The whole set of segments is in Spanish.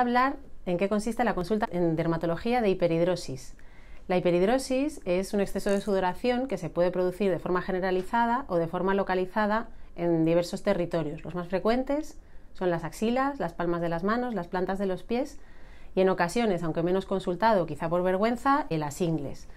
hablar en qué consiste la consulta en dermatología de hiperhidrosis. La hiperhidrosis es un exceso de sudoración que se puede producir de forma generalizada o de forma localizada en diversos territorios. Los más frecuentes son las axilas, las palmas de las manos, las plantas de los pies y en ocasiones, aunque menos consultado, quizá por vergüenza, en las ingles.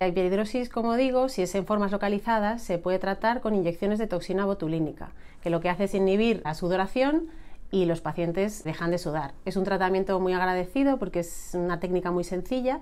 La hiperhidrosis, como digo, si es en formas localizadas, se puede tratar con inyecciones de toxina botulínica, que lo que hace es inhibir la sudoración y los pacientes dejan de sudar. Es un tratamiento muy agradecido porque es una técnica muy sencilla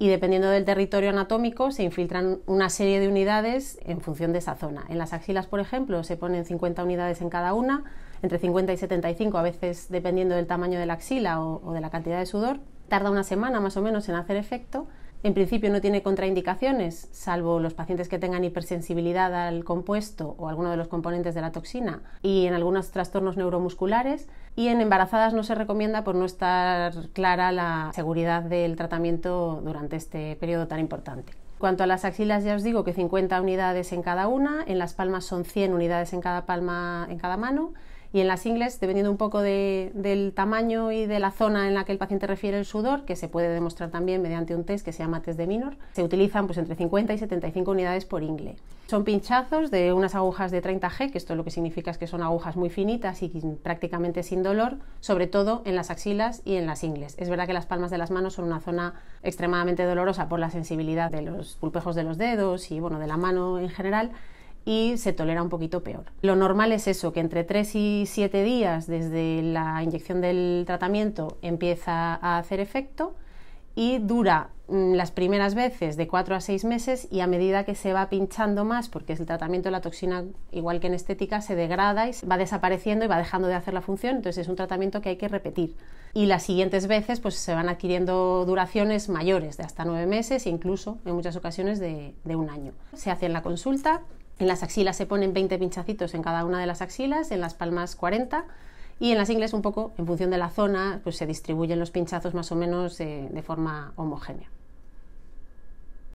y dependiendo del territorio anatómico se infiltran una serie de unidades en función de esa zona. En las axilas, por ejemplo, se ponen 50 unidades en cada una, entre 50 y 75, a veces dependiendo del tamaño de la axila o, de la cantidad de sudor. Tarda una semana más o menos en hacer efecto en principio no tiene contraindicaciones, salvo los pacientes que tengan hipersensibilidad al compuesto o alguno de los componentes de la toxina y en algunos trastornos neuromusculares. Y en embarazadas no se recomienda por no estar clara la seguridad del tratamiento durante este periodo tan importante. Cuanto a las axilas, ya os digo que 50 unidades en cada una, en las palmas son 100 unidades en cada palma en cada mano y en las ingles, dependiendo un poco del tamaño y de la zona en la que el paciente refiere el sudor, que se puede demostrar también mediante un test que se llama test de Minor, se utilizan pues entre 50 y 75 unidades por ingle. Son pinchazos de unas agujas de 30G, que esto lo que significa es que son agujas muy finitas y prácticamente sin dolor, sobre todo en las axilas y en las ingles. Es verdad que las palmas de las manos son una zona extremadamente dolorosa por la sensibilidad de los pulpejos de los dedos y bueno, de la mano en general, y se tolera un poquito peor. Lo normal es eso, que entre 3 y 7 días desde la inyección del tratamiento empieza a hacer efecto y dura mm, las primeras veces de 4 a 6 meses y a medida que se va pinchando más, porque es el tratamiento de la toxina, igual que en estética, se degrada y va desapareciendo y va dejando de hacer la función, entonces es un tratamiento que hay que repetir. Y las siguientes veces pues se van adquiriendo duraciones mayores, de hasta 9 meses e incluso en muchas ocasiones de, de un año. Se hace en la consulta, en las axilas se ponen 20 pinchacitos en cada una de las axilas, en las palmas 40 y en las ingles un poco en función de la zona pues se distribuyen los pinchazos más o menos eh, de forma homogénea.